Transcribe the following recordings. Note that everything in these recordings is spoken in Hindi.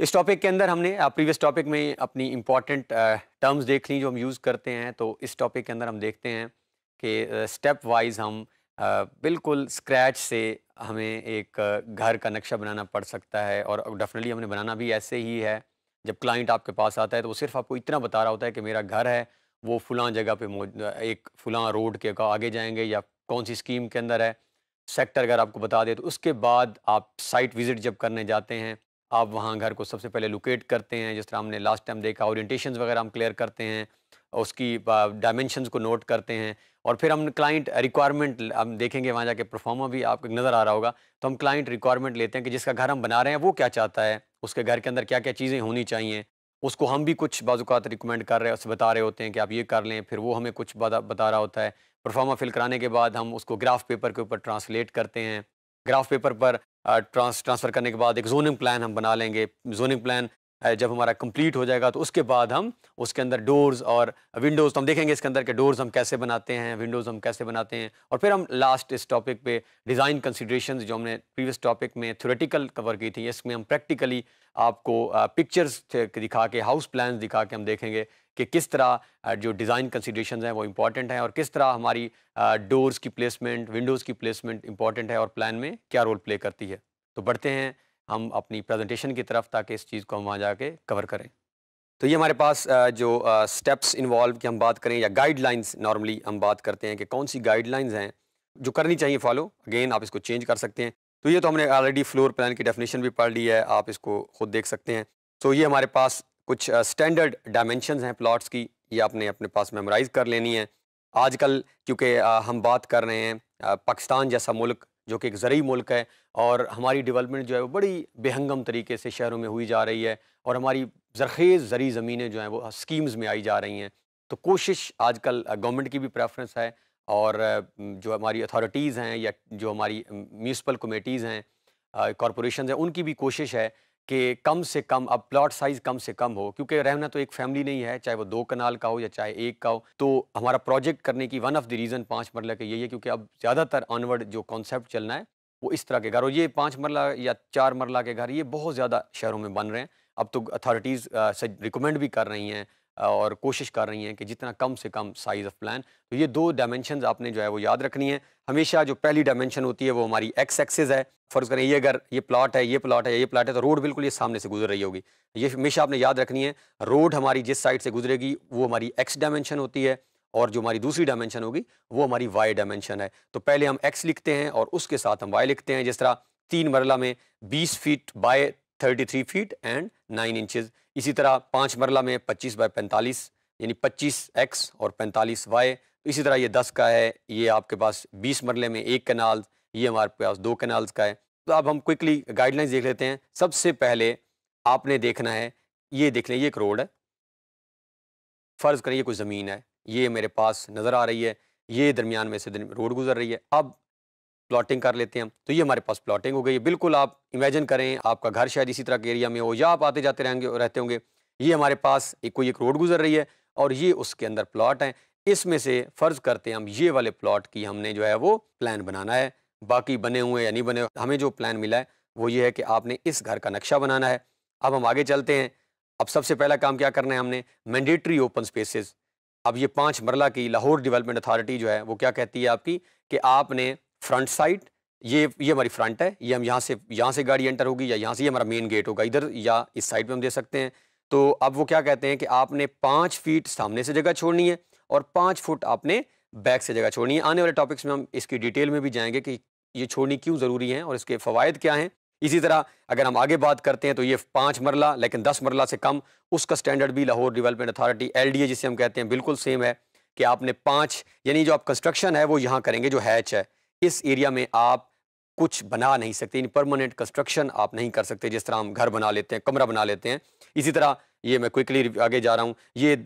इस टॉपिक के अंदर हमने प्रीवियस uh, टॉपिक में अपनी इम्पॉर्टेंट टर्म्स uh, देख ली जो हम यूज़ करते हैं तो इस टॉपिक के अंदर हम देखते हैं कि स्टेप uh, वाइज हम बिल्कुल स्क्रैच से हमें एक घर का नक्शा बनाना पड़ सकता है और डेफिनेटली हमने बनाना भी ऐसे ही है जब क्लाइंट आपके पास आता है तो वो सिर्फ आपको इतना बता रहा होता है कि मेरा घर है वो फलां जगह पे एक फलां रोड के आगे जाएंगे या कौन सी स्कीम के अंदर है सेक्टर अगर आपको बता दे तो उसके बाद आप साइट विज़िट जब करने जाते हैं आप वहाँ घर को सबसे पहले लोकेट करते हैं जिस तरह हमने लास्ट टाइम देखा ओरिएंटेशन वगैरह हम क्लियर करते हैं उसकी डायमेंशंस को नोट करते हैं और फिर हम क्लाइंट रिक्वायरमेंट हम देखेंगे वहाँ जाके परफॉर्मर भी आपको नज़र आ रहा होगा तो हम क्लाइंट रिक्वायरमेंट लेते हैं कि जिसका घर हम बना रहे हैं वो क्या चाहता है उसके घर के अंदर क्या क्या चीज़ें होनी चाहिए उसको हम भी कुछ बाज़ात रिकमेंड कर रहे हैं उससे बता रहे होते हैं कि आप ये कर लें फिर वो हमें कुछ बता रहा होता है परफॉर्मा फिल कराने के बाद हम उसको ग्राफ पेपर के ऊपर ट्रांसलेट करते हैं ग्राफ पेपर पर ट्रांस ट्रांसफ़र करने के बाद एक जोनिंग प्लान हम बना लेंगे जोनिंग प्लान जब हमारा कंप्लीट हो जाएगा तो उसके बाद हम उसके अंदर डोर्स और विंडोज़ तो हम देखेंगे इसके अंदर के डोर्स हम कैसे बनाते हैं विंडोज़ हम कैसे बनाते हैं और फिर हम लास्ट इस टॉपिक पे डिज़ाइन कंसिड्रेशन जो हमने प्रीवियस टॉपिक में थ्योरेटिकल कवर की थी इसमें हम प्रैक्टिकली आपको पिक्चर्स दिखा के हाउस प्लान दिखा के हम देखेंगे कि किस तरह जो डिज़ाइन कंसिड्रेशन हैं वो इम्पॉर्टेंट हैं और किस तरह हमारी डोर्स की प्लेसमेंट विंडोज़ की प्लेसमेंट इंपॉर्टेंट है और प्लान में क्या रोल प्ले करती है तो बढ़ते हैं हम अपनी प्रेजेंटेशन की तरफ ताकि इस चीज़ को हम वहाँ जाके कवर करें तो ये हमारे पास जो स्टेप्स इन्वॉल्व की हम बात करें या गाइडलाइंस नॉर्मली हम बात करते हैं कि कौन सी गाइडलाइंस हैं जो करनी चाहिए फॉलो अगेन आप इसको चेंज कर सकते हैं तो ये तो हमने ऑलरेडी फ्लोर प्लान की डेफिनेशन भी पढ़ ली है आप इसको खुद देख सकते हैं तो ये हमारे पास कुछ स्टैंडर्ड डायमेंशन हैं प्लाट्स की ये आपने अपने पास मेमोराइज कर लेनी है आजकल क्योंकि हम बात कर रहे हैं पाकिस्तान जैसा मुल्क जो कि एक ज़रूरी मुल्क है और हमारी डेवलपमेंट जो है वो बड़ी बेहंगम तरीके से शहरों में हुई जा रही है और हमारी जरखेज़ ज़रूरी ज़मीनें जो हैं वो स्कीम्स में आई जा रही हैं तो कोशिश आजकल गवर्नमेंट की भी प्रेफरेंस है और जो हमारी अथॉरिटीज़ हैं या जो हमारी म्यूनसिपल कमेटीज़ हैं कॉरपोरेशन हैं उनकी भी कोशिश है कि कम से कम अब प्लॉट साइज कम से कम हो क्योंकि रहना तो एक फैमिली नहीं है चाहे वो दो कनाल का हो या चाहे एक का हो तो हमारा प्रोजेक्ट करने की वन ऑफ द रीज़न पाँच मरला के यही है क्योंकि अब ज़्यादातर ऑनवर्ड जो कॉन्सेप्ट चलना है वो इस तरह के घर और ये पाँच मरला या चार मरला के घर ये बहुत ज़्यादा शहरों में बन रहे हैं अब तो अथॉरिटीज़ रिकमेंड भी कर रही हैं और कोशिश कर रही हैं कि जितना कम से कम साइज़ ऑफ प्लान तो ये दो डायमेंशन आपने जो है वो याद रखनी है हमेशा जो पहली डायमेंशन होती है वो हमारी एक्स एक्सेज है फ़र्ज़ करें ये अगर ये प्लाट है ये प्लाट है ये प्लाट है तो रोड बिल्कुल ये सामने से गुजर रही होगी ये हमेशा आपने याद रखनी है रोड हमारी जिस साइड से गुजरेगी वो हमारी एक्स डायमेंशन होती है और जो हमारी दूसरी डायमेंशन होगी वो हमारी वाई डायमेंशन है तो पहले हम एक्स लिखते हैं और उसके साथ हम वाई लिखते हैं जिस तरह तीन मरला में बीस feet by three feet and nine inches इसी तरह पाँच मरला में पच्चीस बाय पैंतालीस यानी पच्चीस एक्स और पैंतालीस वाई तो इसी तरह ये दस का है ये आपके पास बीस मरले में एक कनाल ये हमारे पास दो कनाल का है तो अब हम क्विकली गाइडलाइंस देख लेते हैं सबसे पहले आपने देखना है ये देख लें ये एक रोड है फ़र्ज़ करें ये कोई ज़मीन है ये मेरे पास नज़र आ रही है ये दरमियान में से रोड गुजर रही है अब प्लॉटिंग कर लेते हैं तो ये हमारे पास प्लॉटिंग हो गई बिल्कुल आप इमेजिन करें आपका घर शायद इसी तरह के एरिया में हो या आप आते जाते रहेंगे रहते होंगे ये हमारे पास एक कोई एक रोड गुजर रही है और ये उसके अंदर प्लॉट हैं इसमें से फ़र्ज़ करते हैं हम ये वाले प्लॉट की हमने जो है वो प्लान बनाना है बाकी बने हुए या नहीं बने हमें जो प्लान मिला है वो ये है कि आपने इस घर का नक्शा बनाना है अब हम आगे चलते हैं अब सबसे पहला काम क्या करना है हमने मैंडेटरी ओपन स्पेसेस अब ये पाँच मरला की लाहौर डेवलपमेंट अथॉरिटी जो है वो क्या कहती है आपकी कि आपने फ्रंट साइड ये ये हमारी फ्रंट है ये हम यहाँ से यहाँ से गाड़ी एंटर होगी या यहाँ से ये हमारा मेन गेट होगा इधर या इस साइड पे हम दे सकते हैं तो अब वो क्या कहते हैं कि आपने पाँच फीट सामने से जगह छोड़नी है और पाँच फुट आपने बैक से जगह छोड़नी है आने वाले टॉपिक्स में हम इसकी डिटेल में भी जाएंगे कि ये छोड़नी क्यों ज़रूरी है और इसके फ़वाद क्या हैं इसी तरह अगर हम आगे बात करते हैं तो ये पाँच मरला लेकिन दस मरला से कम उसका स्टैंडर्ड भी Lahore development authority L D A जिसे हम कहते हैं बिल्कुल सेम है कि आपने पाँच यानी जो आप कंस्ट्रक्शन है वो यहाँ करेंगे जो हैच है इस एरिया में आप कुछ बना नहीं सकते इन परमानेंट कंस्ट्रक्शन आप नहीं कर सकते जिस तरह हम घर बना लेते हैं कमरा बना लेते हैं इसी तरह ये मैं क्विकली आगे जा रहा हूँ ये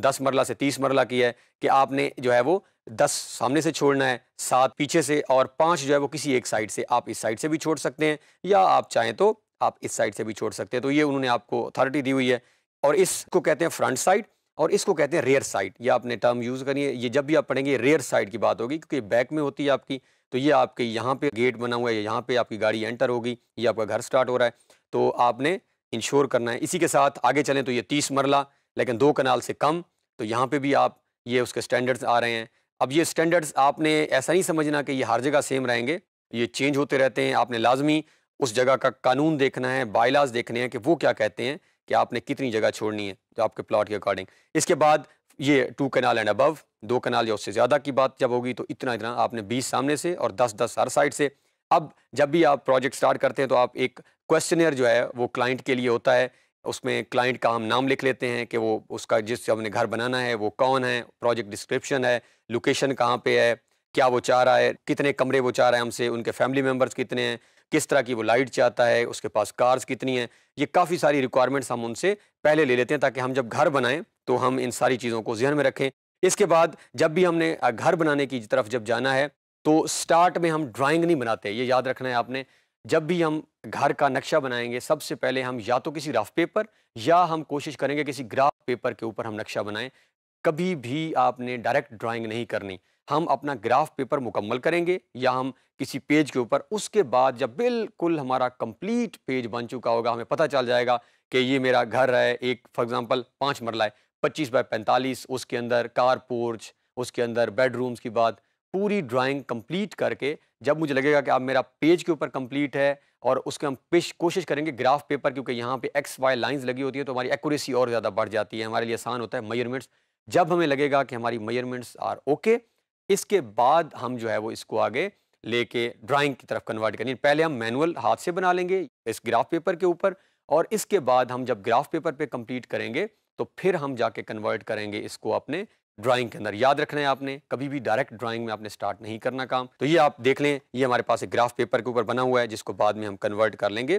दस मरला से तीस मरला की है कि आपने जो है वो दस सामने से छोड़ना है सात पीछे से और पाँच जो है वो किसी एक साइड से आप इस साइड से भी छोड़ सकते हैं या आप चाहें तो आप इस साइड से भी छोड़ सकते हैं तो ये उन्होंने आपको अथॉरिटी दी हुई है और इसको कहते हैं फ्रंट साइड और इसको कहते हैं रेयर साइट ये आपने टर्म यूज़ करिए ये जब भी आप पढ़ेंगे रेयर साइट की बात होगी क्योंकि बैक में होती है आपकी तो ये आपके यहाँ पे गेट बना हुआ है यहाँ पे आपकी गाड़ी एंटर होगी ये आपका घर स्टार्ट हो रहा है तो आपने इंश्योर करना है इसी के साथ आगे चलें तो ये तीस मरला लेकिन दो कनाल से कम तो यहाँ पर भी आप ये उसके स्टैंडर्ड्स आ रहे हैं अब ये स्टैंडर्ड्स आपने ऐसा नहीं समझना कि ये हर जगह सेम रहेंगे ये चेंज होते रहते हैं आपने लाजमी उस जगह का कानून देखना है बायलाज देखने हैं कि वो क्या कहते हैं कि आपने कितनी जगह छोड़नी है जो आपके प्लॉट के अकॉर्डिंग इसके बाद ये टू कनाल एंड अबव दो कनाल या उससे ज़्यादा की बात जब होगी तो इतना इतना आपने बीस सामने से और दस दस हर साइड से अब जब भी आप प्रोजेक्ट स्टार्ट करते हैं तो आप एक क्वेश्चनर जो है वो क्लाइंट के लिए होता है उसमें क्लाइंट का हम नाम लिख लेते हैं कि वो उसका जिस हमने घर बनाना है वो कौन है प्रोजेक्ट डिस्क्रिप्शन है लोकेशन कहाँ पे है क्या वो चाह रहा है कितने कमरे वो चाह रहा है हमसे उनके फैमिली मेम्बर्स कितने हैं किस तरह की वो लाइट चाहता है उसके पास कार्स कितनी हैं ये काफ़ी सारी रिक्वायरमेंट्स हम उनसे पहले ले लेते हैं ताकि हम जब घर बनाएं तो हम इन सारी चीज़ों को जहन में रखें इसके बाद जब भी हमने घर बनाने की तरफ जब जाना है तो स्टार्ट में हम ड्राइंग नहीं बनाते ये याद रखना है आपने जब भी हम घर का नक्शा बनाएंगे सबसे पहले हम या तो किसी रफ पेपर या हम कोशिश करेंगे किसी ग्राफ पेपर के ऊपर हम नक्शा बनाएं कभी भी आपने डायरेक्ट ड्राइंग नहीं करनी हम अपना ग्राफ पेपर मुकम्मल करेंगे या हम किसी पेज के ऊपर उसके बाद जब बिल्कुल हमारा कंप्लीट पेज बन चुका होगा हमें पता चल जाएगा कि ये मेरा घर है एक फॉर एग्ज़ाम्पल पाँच मरला है पच्चीस बाई पैंतालीस उसके अंदर कार पोर्च उसके अंदर बेडरूम्स की बात पूरी ड्राइंग कंप्लीट करके जब मुझे लगेगा कि अब मेरा पेज के ऊपर कंप्लीट है और उसके हम पेश कोशिश करेंगे ग्राफ पेपर क्योंकि यहाँ पे एक्स वाई लाइंस लगी होती है तो हमारी एक्यूरेसी और ज़्यादा बढ़ जाती है हमारे लिए आसान होता है मेजरमेंट्स जब हमें लगेगा कि हमारी मेजरमेंट्स आर ओके इसके बाद हम जो है वो इसको आगे लेके ड्राइंग की तरफ कन्वर्ट करेंगे पहले हम मैनुअल हाथ से बना लेंगे इस ग्राफ पेपर के ऊपर और इसके बाद हम जब ग्राफ पेपर पे कंप्लीट करेंगे तो फिर हम जाके कन्वर्ट करेंगे इसको अपने ड्राइंग के अंदर याद रखना है आपने कभी भी डायरेक्ट ड्राइंग में आपने स्टार्ट नहीं करना काम तो ये आप देख लें ये हमारे पास एक ग्राफ पेपर के ऊपर बना हुआ है जिसको बाद में हम कन्वर्ट कर लेंगे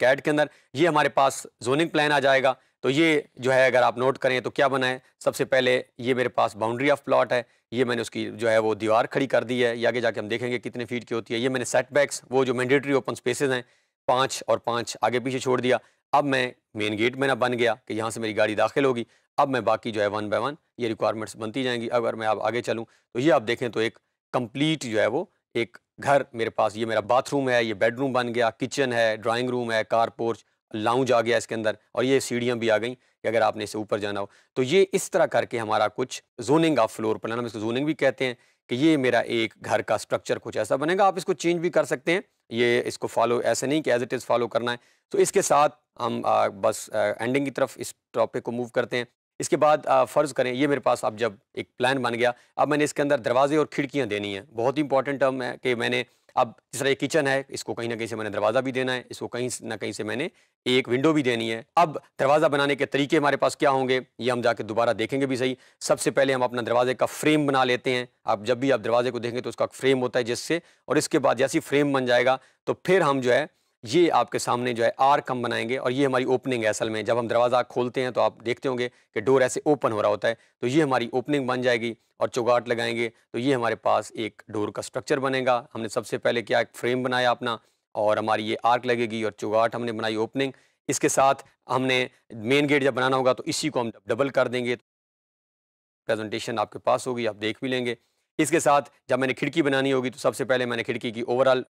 कैड के अंदर ये हमारे पास जोनिंग प्लान आ जाएगा तो ये जो है अगर आप नोट करें तो क्या बनाए सबसे पहले ये मेरे पास बाउंड्री ऑफ प्लॉट है ये मैंने उसकी जो है वो दीवार खड़ी कर दी है ये आगे जाके हम देखेंगे कितने फीट की होती है ये मैंने सेटबैक्स वो जो मैंडेटरी ओपन स्पेसेस हैं पाँच और पाँच आगे पीछे छोड़ दिया अब मैं मेन गेट में ना बन गया कि यहाँ से मेरी गाड़ी दाखिल होगी अब मैं बाकी जो है वन बाई वन ये रिक्वायरमेंट्स बनती जाएंगी अगर मैं आप आगे चलूँ तो ये आप देखें तो एक कंप्लीट जो है वो एक घर मेरे पास ये मेरा बाथरूम है ये बेडरूम बन गया किचन है ड्राइंग रूम है कार पोर्च लाउंज आ गया इसके अंदर और ये सीढ़ियाँ भी आ गई कि अगर आपने इसे ऊपर जाना हो तो ये इस तरह करके हमारा कुछ जोनिंग ऑफ फ्लोर प्लान हम इसको जोनिंग भी कहते हैं कि ये मेरा एक घर का स्ट्रक्चर कुछ ऐसा बनेगा आप इसको चेंज भी कर सकते हैं ये इसको फॉलो ऐसे नहीं कि एज इट इज़ फॉलो करना है तो इसके साथ हम आ, बस आ, एंडिंग की तरफ इस टॉपिक को मूव करते हैं इसके बाद फ़र्ज़ करें ये मेरे पास अब जब एक प्लान बन गया अब मैंने इसके अंदर दरवाजे और खिड़कियाँ देनी है बहुत ही इंपॉर्टेंट टर्म है कि मैंने अब जिस तरह किचन है इसको कहीं ना कहीं से मैंने दरवाज़ा भी देना है इसको कहीं ना कहीं से मैंने एक विंडो भी देनी है अब दरवाज़ा बनाने के तरीके हमारे पास क्या होंगे ये हम जाके दोबारा देखेंगे भी सही सबसे पहले हम अपना दरवाजे का फ्रेम बना लेते हैं आप जब भी आप दरवाजे को देखेंगे तो उसका फ्रेम होता है जिससे और इसके बाद जैसी फ्रेम बन जाएगा तो फिर हम जो है ये आपके सामने जो है आर कम बनाएंगे और ये हमारी ओपनिंग है असल में जब हम दरवाज़ा खोलते हैं तो आप देखते होंगे कि डोर ऐसे ओपन हो रहा होता है तो ये हमारी ओपनिंग बन जाएगी और चौगाट लगाएंगे तो ये हमारे पास एक डोर का स्ट्रक्चर बनेगा हमने सबसे पहले क्या एक फ्रेम बनाया अपना और हमारी ये आर्क लगेगी और चौगाट हमने बनाई ओपनिंग इसके साथ हमने मेन गेट जब बनाना होगा तो इसी को हम डबल कर देंगे प्रेजेंटेशन आपके पास होगी आप देख भी लेंगे इसके साथ जब मैंने खिड़की बनानी होगी तो सबसे पहले मैंने खिड़की की ओवरऑल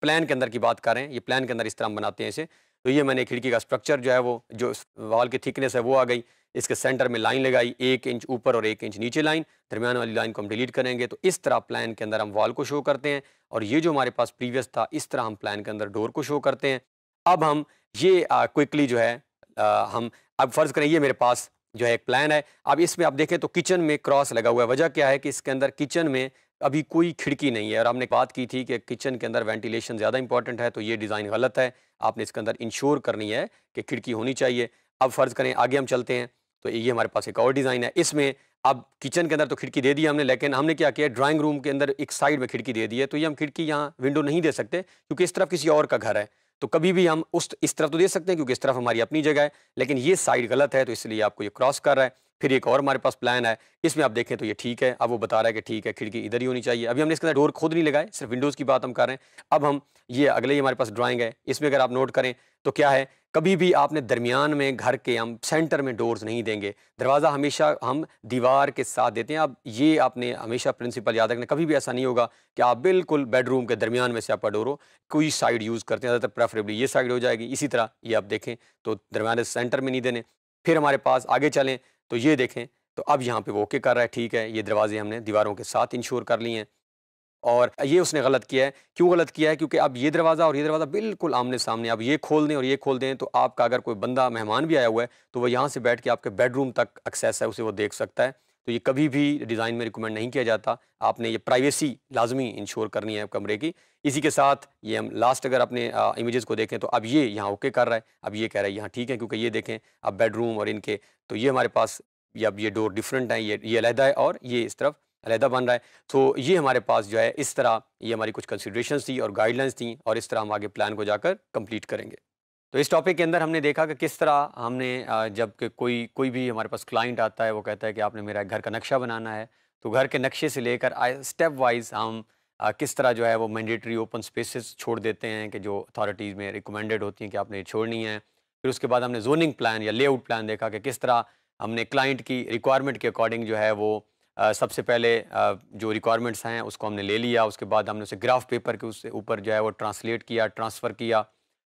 प्लान के अंदर की बात करें ये प्लान के अंदर इस तरह हम बनाते हैं इसे तो ये मैंने खिड़की का स्ट्रक्चर जो है वो जो वॉल की थिकनेस है वो आ गई इसके सेंटर में लाइन लगाई एक इंच ऊपर और एक इंच नीचे लाइन दरमियान वाली लाइन को हम डिलीट करेंगे तो इस तरह प्लान के अंदर हम वॉल को शो करते हैं और ये जो हमारे पास प्रीवियस था इस तरह हम प्लान के अंदर डोर को शो करते हैं अब हम ये क्विकली जो है आ, हम अब फ़र्ज़ करें ये मेरे पास जो है एक प्लान है अब इसमें आप देखें तो किचन में क्रॉस लगा हुआ है वजह क्या है कि इसके अंदर किचन में अभी कोई खिड़की नहीं है और हमने बात की थी कि किचन के अंदर वेंटिलेशन ज़्यादा इंपॉर्टेंट है तो ये डिज़ाइन गलत है आपने इसके अंदर इंश्योर करनी है कि खिड़की होनी चाहिए अब फ़र्ज़ करें आगे हम चलते हैं तो ये हमारे पास एक और डिज़ाइन है इसमें अब किचन के अंदर तो खिड़की दे दी हमने लेकिन हमने क्या किया ड्राइंग रूम के अंदर एक साइड में खिड़की दे दी है तो ये हम खिड़की यहाँ विंडो नहीं दे सकते क्योंकि इस तरफ किसी और का घर है तो कभी भी हम उस इस तरफ तो दे सकते हैं क्योंकि इस तरफ हमारी अपनी जगह है लेकिन ये साइड गलत है तो इसलिए आपको ये क्रॉस कर रहा है फिर एक और हमारे पास प्लान है इसमें आप देखें तो ये ठीक है अब वो बता रहा है कि ठीक है खिड़की इधर ही होनी चाहिए अभी हमने इसके अंदर डोर खुद नहीं लगाए सिर्फ विंडोज़ की बात हम कर रहे हैं अब हम ये अगले ही हमारे पास ड्राइंग है इसमें अगर आप नोट करें तो क्या है कभी भी आपने दरमियान में घर के हम सेंटर में डोर्स नहीं देंगे दरवाज़ा हमेशा हम दीवार के साथ देते हैं आप ये आपने हमेशा प्रिंसिपल याद रखना कभी भी ऐसा नहीं होगा कि आप बिल्कुल बेडरूम के दरमियान में से आपका डोर हो कोई साइड यूज़ करते हैं ज़्यादातर प्रेफरेबली ये साइड हो जाएगी इसी तरह ये आप देखें तो दरमियान सेंटर में नहीं देने फिर हमारे पास आगे चलें तो ये देखें तो अब यहाँ पर वो ओके कर रहा है ठीक है ये दरवाजे हमने दीवारों के साथ इंश्योर कर लिए हैं और ये उसने गलत किया है क्यों गलत किया है क्योंकि अब ये दरवाज़ा और ये दरवाज़ा बिल्कुल आमने सामने आप ये खोल दें और ये खोल दें तो आपका अगर कोई बंदा मेहमान भी आया हुआ है तो वो यहाँ से बैठ के आपके बेडरूम तक एक्सेस है उसे वो देख सकता है तो ये कभी भी डिज़ाइन में रिकमेंड नहीं किया जाता आपने ये प्राइवेसी लाजमी इंश्योर करनी है कमरे की इसी के साथ ये हम लास्ट अगर अपने इमेजेस को देखें तो अब ये यहाँ ओके कर रहा है अब ये कह रहा है यहाँ ठीक है क्योंकि ये देखें अब बेडरूम और इनके तो ये हमारे पास अब ये डोर डिफरेंट हैं ये ये अलहदा है और ये इस तरफ अलहदा बन रहा है तो ये हमारे पास जो है इस तरह ये हमारी कुछ कंसिड्रेशन थी और गाइडलाइंस थी और इस तरह हम आगे प्लान को जाकर कंप्लीट करेंगे तो इस टॉपिक के अंदर हमने देखा कि किस तरह हमने जब कोई कोई भी हमारे पास क्लाइंट आता है वो कहता है कि आपने मेरा घर का नक्शा बनाना है तो घर के नक्शे से लेकर स्टेप वाइज हम आ, किस तरह जो है वो मैंडेटरी ओपन स्पेसेस छोड़ देते हैं कि जो अथॉरिटीज़ में रिकमेंडेड होती हैं कि आपने छोड़नी है फिर उसके बाद हमने जोनिंग प्लान या लेआउट प्लान देखा कि किस तरह हमने क्लाइंट की रिक्वायरमेंट के अकॉर्डिंग जो है वो सबसे पहले जो रिक्वायरमेंट्स हैं उसको हमने ले लिया उसके बाद हमने उसे ग्राफ पेपर के उससे ऊपर जो है वो ट्रांसलेट किया ट्रांसफ़र किया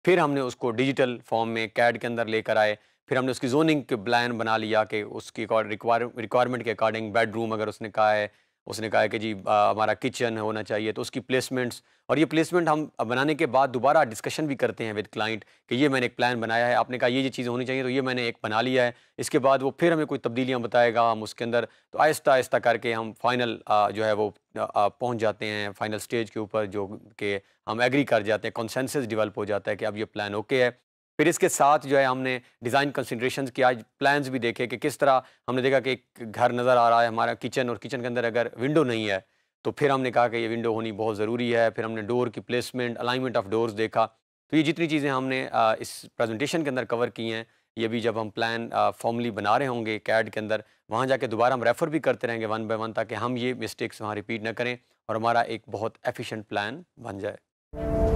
फिर हमने उसको डिजिटल फॉर्म में कैड के अंदर लेकर आए फिर हमने उसकी जोनिंग के प्लान बना लिया कि उसकी रिक्वायरमेंट के अकॉर्डिंग बेडरूम अगर उसने कहा है उसने कहा है कि जी हमारा किचन होना चाहिए तो उसकी प्लेसमेंट्स और ये प्लेसमेंट हम बनाने के बाद दोबारा डिस्कशन भी करते हैं विद क्लाइंट कि ये मैंने एक प्लान बनाया है आपने कहा ये ये चीज़ें होनी चाहिए तो ये मैंने एक बना लिया है इसके बाद वो फिर हमें कोई तब्दीलियाँ बताएगा हम उसके अंदर तो आहिस्ता आहिस्ता करके हम फाइनल जो है वो पहुँच जाते हैं फाइनल स्टेज के ऊपर जो कि हम एग्री कर जाते हैं कॉन्सेंसिस डिवेल्प हो जाता है कि अब ये प्लान ओके है फिर इसके साथ जो है हमने डिज़ाइन कंसिड्रेशन किया प्लान्स भी देखे कि किस तरह हमने देखा कि एक घर नज़र आ रहा है हमारा किचन और किचन के अंदर अगर विंडो नहीं है तो फिर हमने कहा कि ये विंडो होनी बहुत ज़रूरी है फिर हमने डोर की प्लेसमेंट अलाइनमेंट ऑफ डोर्स देखा तो ये जितनी चीज़ें हमने इस प्रेजेंटेशन के अंदर कवर की हैं ये भी जब हम प्लान फॉर्मली बना रहे होंगे कैड के अंदर वहाँ जाके दोबारा हम रेफ़र भी करते रहेंगे वन बाय वन ताकि हम ये मिस्टेक्स वहाँ रिपीट ना करें और हमारा एक बहुत एफिशिएंट प्लान बन जाए